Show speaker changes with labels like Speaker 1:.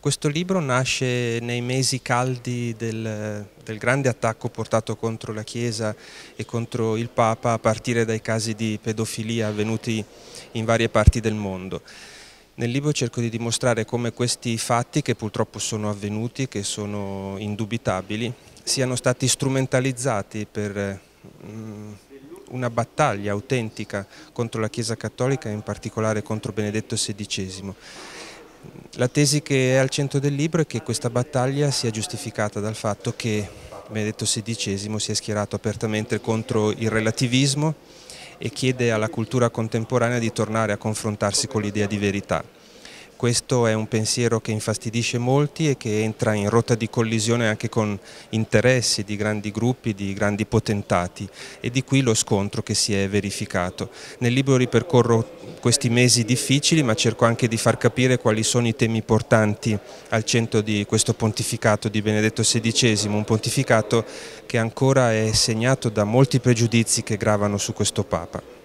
Speaker 1: Questo libro nasce nei mesi caldi del, del, grande attacco portato contro la Chiesa e contro il Papa a partire dai casi di pedofilia avvenuti in varie parti del mondo. Nel libro cerco di dimostrare come questi fatti, che purtroppo sono avvenuti, che sono indubitabili, siano stati strumentalizzati per mm, una battaglia autentica contro la Chiesa Cattolica e in particolare contro Benedetto XVI la tesi che è al centro del libro è che questa battaglia sia giustificata dal fatto che Benedetto XVI si è schierato apertamente contro il relativismo e chiede alla cultura contemporanea di tornare a confrontarsi con l'idea di verità. Questo è un pensiero che infastidisce molti e che entra in rotta di collisione anche con interessi di grandi gruppi, di grandi potentati e di qui lo scontro che si è verificato. Nel libro ripercorro questi mesi difficili ma cerco anche di far capire quali sono i temi portanti al centro di questo pontificato di Benedetto XVI, un pontificato che ancora è segnato da molti pregiudizi che gravano su questo Papa.